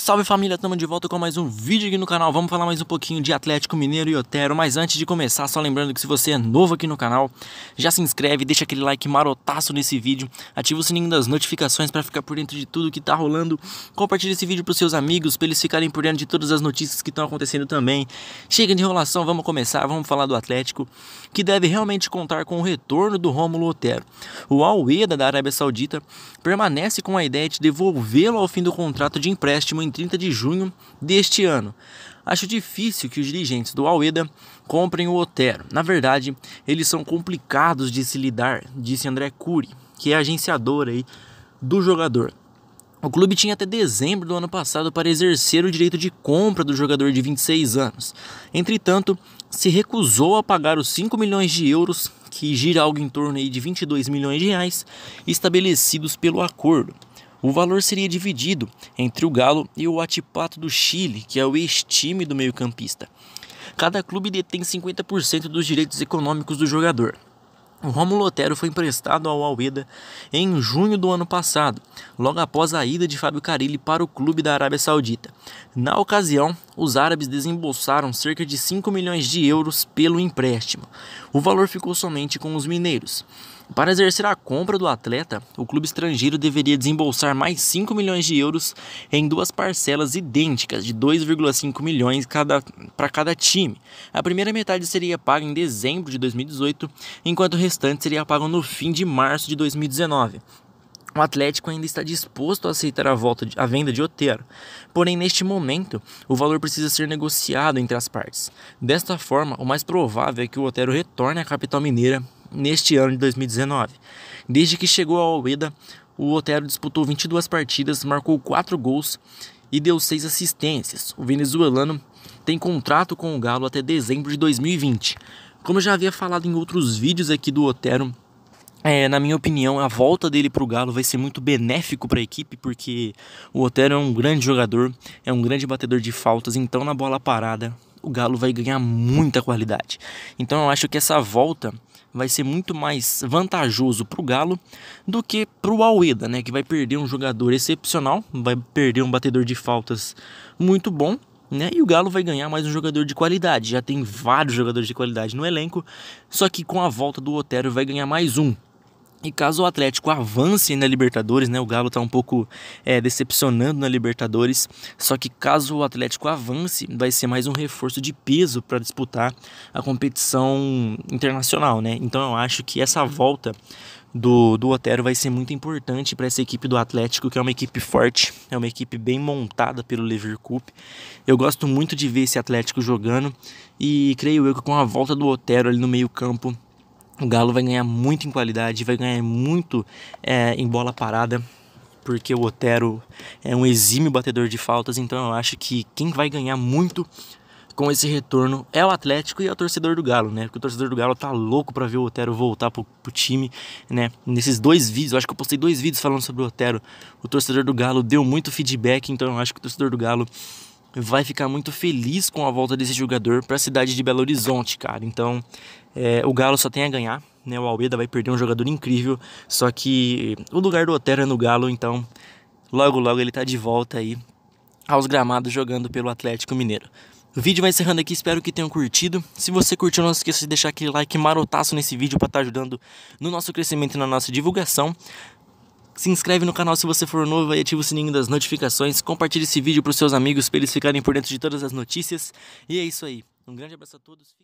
Salve família, estamos de volta com mais um vídeo aqui no canal. Vamos falar mais um pouquinho de Atlético Mineiro e Otero, mas antes de começar, só lembrando que se você é novo aqui no canal, já se inscreve, deixa aquele like marotaço nesse vídeo, ativa o sininho das notificações para ficar por dentro de tudo que está rolando, compartilha esse vídeo para seus amigos, para eles ficarem por dentro de todas as notícias que estão acontecendo também. Chega de enrolação, vamos começar, vamos falar do Atlético, que deve realmente contar com o retorno do Rômulo Otero. O Alweda da Arábia Saudita permanece com a ideia de devolvê-lo ao fim do contrato de empréstimo em 30 de junho deste ano. Acho difícil que os dirigentes do Aleda comprem o Otero. Na verdade, eles são complicados de se lidar, disse André Cury, que é agenciador aí do jogador. O clube tinha até dezembro do ano passado para exercer o direito de compra do jogador de 26 anos. Entretanto, se recusou a pagar os 5 milhões de euros, que gira algo em torno de 22 milhões de reais, estabelecidos pelo acordo. O valor seria dividido entre o Galo e o Atipato do Chile, que é o ex-time do meio-campista. Cada clube detém 50% dos direitos econômicos do jogador. O Romulo Otero foi emprestado ao Alweda em junho do ano passado, logo após a ida de Fábio Carilli para o clube da Arábia Saudita. Na ocasião, os árabes desembolsaram cerca de 5 milhões de euros pelo empréstimo. O valor ficou somente com os mineiros. Para exercer a compra do atleta, o clube estrangeiro deveria desembolsar mais 5 milhões de euros em duas parcelas idênticas de 2,5 milhões para cada time. A primeira metade seria paga em dezembro de 2018, enquanto o restante seria pago no fim de março de 2019. O Atlético ainda está disposto a aceitar a, volta de, a venda de Otero, porém, neste momento, o valor precisa ser negociado entre as partes. Desta forma, o mais provável é que o Otero retorne à capital mineira neste ano de 2019. Desde que chegou ao Ueda, o Otero disputou 22 partidas, marcou 4 gols e deu 6 assistências. O venezuelano tem contrato com o Galo até dezembro de 2020. Como eu já havia falado em outros vídeos aqui do Otero, é, na minha opinião, a volta dele para o Galo vai ser muito benéfico para a equipe, porque o Otero é um grande jogador, é um grande batedor de faltas, então na bola parada o Galo vai ganhar muita qualidade. Então eu acho que essa volta vai ser muito mais vantajoso para o Galo do que para o Aleda, né? Que vai perder um jogador excepcional, vai perder um batedor de faltas muito bom, né? E o Galo vai ganhar mais um jogador de qualidade. Já tem vários jogadores de qualidade no elenco, só que com a volta do Otero vai ganhar mais um. E caso o Atlético avance na Libertadores, né? O Galo está um pouco é, decepcionando na Libertadores. Só que caso o Atlético avance, vai ser mais um reforço de peso para disputar a competição internacional, né? Então eu acho que essa volta do, do Otero vai ser muito importante para essa equipe do Atlético, que é uma equipe forte, é uma equipe bem montada pelo Cup. Eu gosto muito de ver esse Atlético jogando e creio eu que com a volta do Otero ali no meio-campo o Galo vai ganhar muito em qualidade, vai ganhar muito é, em bola parada, porque o Otero é um exímio batedor de faltas, então eu acho que quem vai ganhar muito com esse retorno é o Atlético e é o torcedor do Galo, né? Porque o torcedor do Galo tá louco para ver o Otero voltar pro, pro, time, né? Nesses dois vídeos, eu acho que eu postei dois vídeos falando sobre o Otero. O torcedor do Galo deu muito feedback, então eu acho que o torcedor do Galo vai ficar muito feliz com a volta desse jogador para a cidade de Belo Horizonte, cara. Então, é, o Galo só tem a ganhar, né? O Almeida vai perder um jogador incrível, só que o lugar do Otero é no Galo, então logo logo ele tá de volta aí aos gramados jogando pelo Atlético Mineiro. O vídeo vai encerrando aqui, espero que tenham curtido. Se você curtiu, não esqueça de deixar aquele like marotaço nesse vídeo para estar tá ajudando no nosso crescimento e na nossa divulgação. Se inscreve no canal se você for novo e ativa o sininho das notificações. Compartilhe esse vídeo para os seus amigos para eles ficarem por dentro de todas as notícias. E é isso aí. Um grande abraço a todos.